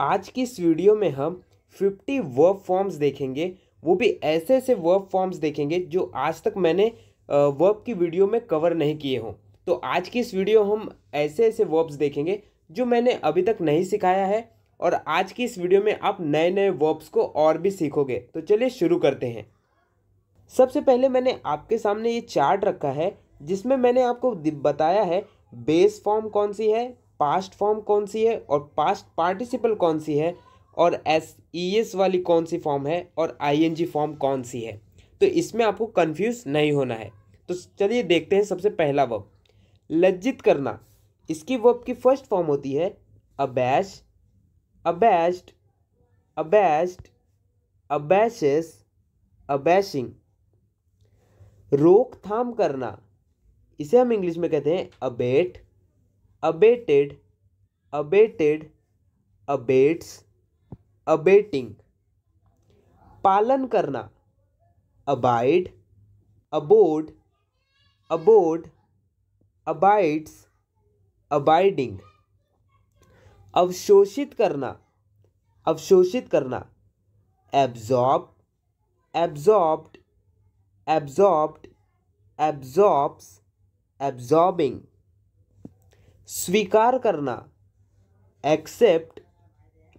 आज की इस वीडियो में हम 50 वर्ब फॉर्म्स देखेंगे वो भी ऐसे ऐसे वर्ब फॉर्म्स देखेंगे जो आज तक मैंने वर्ब की वीडियो में कवर नहीं किए हों तो आज की इस वीडियो हम ऐसे ऐसे वर्ब्स देखेंगे जो मैंने अभी तक नहीं सिखाया है और आज की इस वीडियो में आप नए नए वर्ब्स को और भी सीखोगे तो चलिए शुरू करते हैं सबसे पहले मैंने आपके सामने ये चार्ट रखा है जिसमें मैंने आपको बताया है बेस फॉर्म कौन सी है पास्ट फॉर्म कौन सी है और पास्ट पार्टिसिपल कौन सी है और एस ई एस वाली कौन सी फॉर्म है और आई एन जी फॉर्म कौन सी है तो इसमें आपको कन्फ्यूज नहीं होना है तो चलिए देखते हैं सबसे पहला वर्ब लज्जित करना इसकी वर्ब की फर्स्ट फॉर्म होती है अबैश अबैश्ड अबैश्ड अबैशस अबैशिंग रोकथाम करना इसे हम इंग्लिश में कहते हैं abate abated abated abates abating पालन करना abide abode abode abides abiding अवशोषित करना अवशोषित करना absorb absorbed absorbed absorbs absorbing स्वीकार करना accept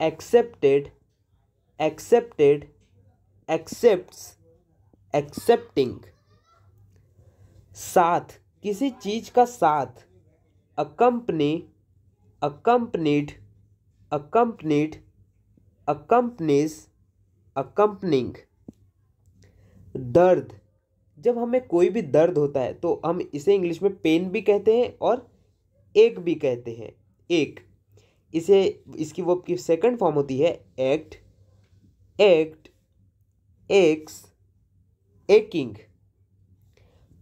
accepted accepted accepts accepting साथ किसी चीज़ का साथ accompany accompanied accompanied accompanies accompanying दर्द जब हमें कोई भी दर्द होता है तो हम इसे इंग्लिश में पेन भी कहते हैं और एक भी कहते हैं एक इसे इसकी वो की सेकंड फॉर्म होती है एक्ट एक्ट एक्स एकिंग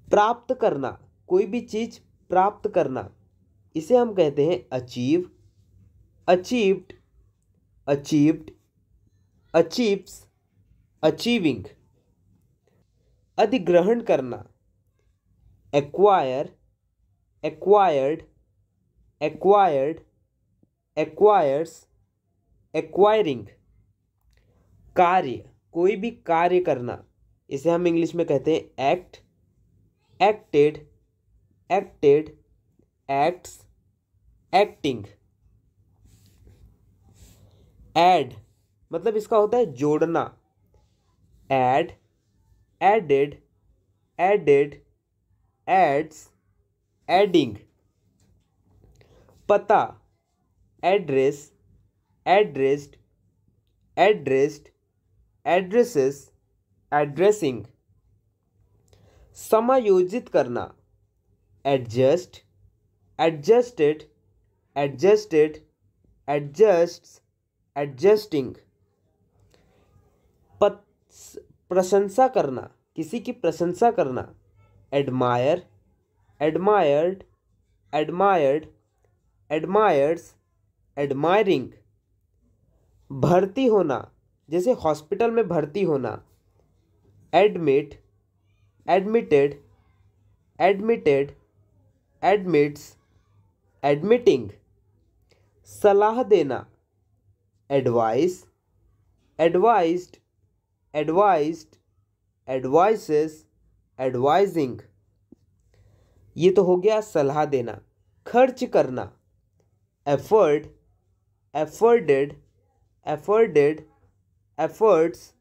प्राप्त करना कोई भी चीज प्राप्त करना इसे हम कहते हैं achieve achieved achieved achieves achieving अधिग्रहण करना acquire acquired acquired acquires acquiring कार्य कोई भी कार्य करना इसे हम इंग्लिश में कहते हैं act acted acted acts acting add मतलब इसका होता है जोड़ना add added added adds adding पता address addressed addressed addresses addressing समायोजित करना adjust adjusted adjusted adjust adjusting प्रशंसा करना किसी की प्रशंसा करना admire admired admired admires admiring भर्ती होना जैसे हॉस्पिटल में भर्ती होना admit admitted admitted admits admitting सलाह देना advise advised advised advises advising ये तो हो गया सलाह देना खर्च करना Afford, afforded afforded efforts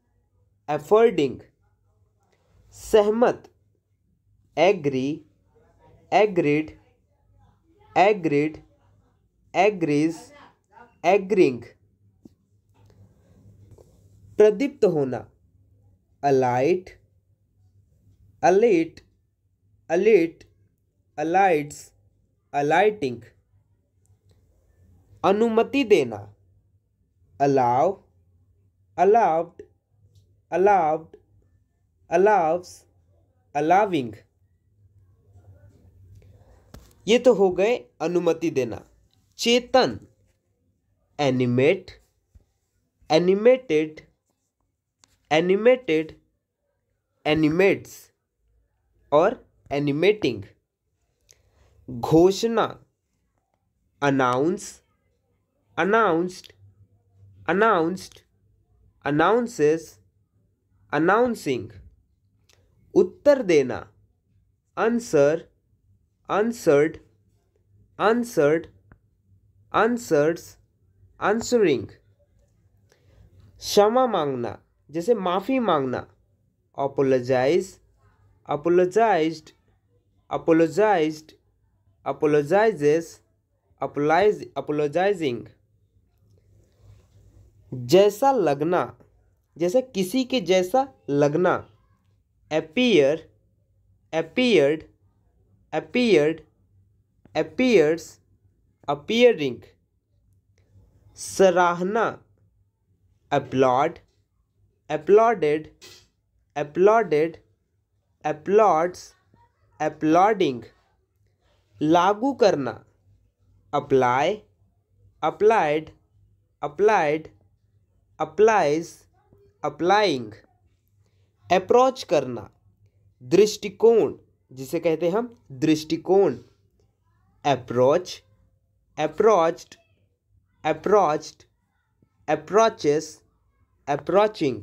affording सहमत agree agreed agreed agrees agreeing प्रदीप्त होना alight, alight, alight, alights, alighting. अनुमति देना अलाव अलाउड अलाउड अलाव्स अलाविंग ये तो हो गए अनुमति देना चेतन एनिमेट एनिमेटेड एनिमेटेड एनिमेट्स और एनिमेटिंग घोषणा announce announced announced announces announcing उत्तर देना answer answered answered answers answering क्षमा मांगना जैसे माफ़ी मांगना apologize apologized apologized apologizes applies apologizing जैसा लगना जैसे किसी के जैसा लगना appear appeared appeared appears appearing सराहना applaud applauded applauded applauds applauding लागू करना apply applied applied applies applying approach करना दृष्टिकोण जिसे कहते हैं हम दृष्टिकोण approach approached approached approaches approaching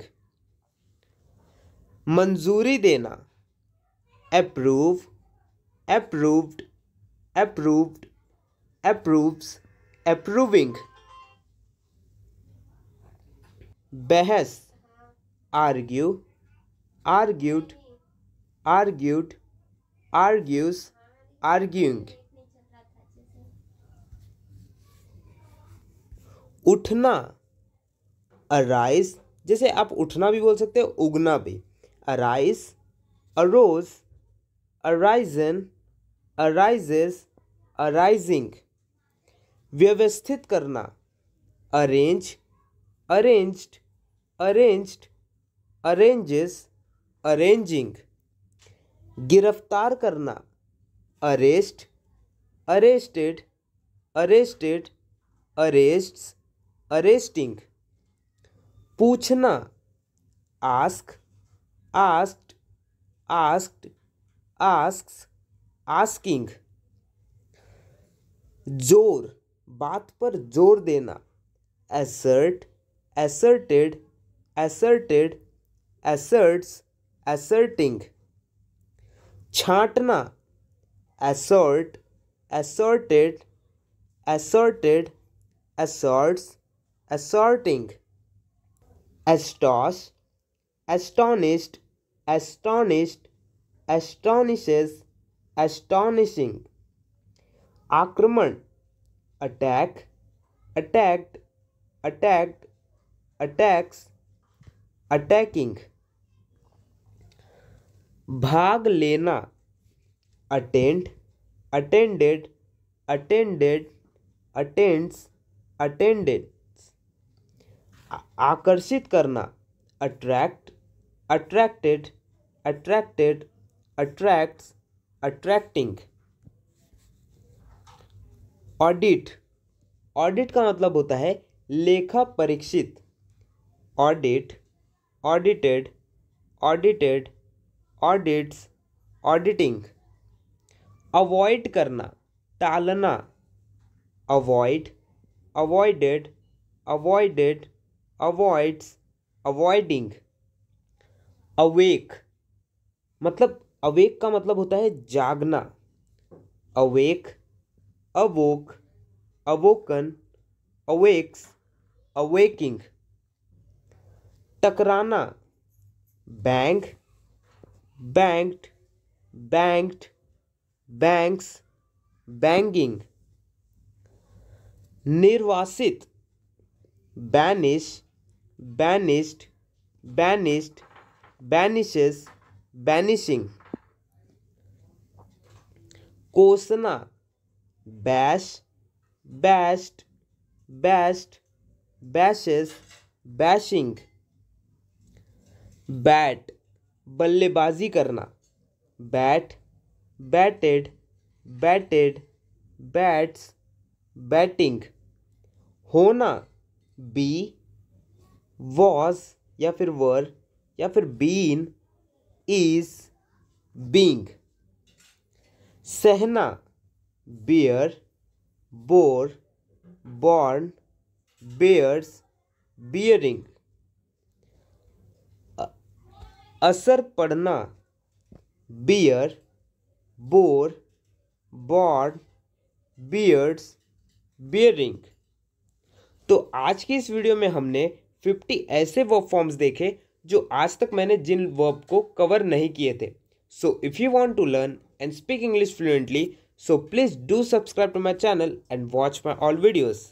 मंजूरी देना approve approved approved approves approving बहस argue argued argued argues arguing उठना अराइज जैसे आप उठना भी बोल सकते हो उगना भी arise arose arisen arises arising व्यवस्थित करना arrange arranged arranged arranges arranging गिरफ्तार करना arrest arrested arrested arrests arresting पूछना ask asked asked asks asking जोर बात पर जोर देना assert asserted asserted asserts asserting छांटना assert, assorted assorted assorts assorting Astos, astonished astonished astonishes astonishing आक्रमण attack attacked attacked attacks attacking भाग लेना attend attended attended attends attended आकर्षित करना attract attracted attracted attracts attracting audit audit का मतलब होता है लेखा परीक्षित audit audited audited audits auditing avoid करना टालना avoid avoided avoided avoids avoiding awake मतलब अवेक का मतलब होता है जागना awake awoke awoken awakes awaking टकराना bank banked banked banks banking निर्वासित banish banished banished banishes banishing कोसना bash bashed bashed बैशेस bashing bat बल्लेबाजी करना bat batted batted bats batting होना बी वॉज या फिर वर या फिर बीन इज बींग सहना bear bore born bears bearing असर पड़ना bear bore bored beards bearing तो आज की इस वीडियो में हमने 50 ऐसे वर्ब फॉर्म्स देखे जो आज तक मैंने जिन वर्ब को कवर नहीं किए थे so if you want to learn and speak English fluently so please do subscribe to my channel and watch my all videos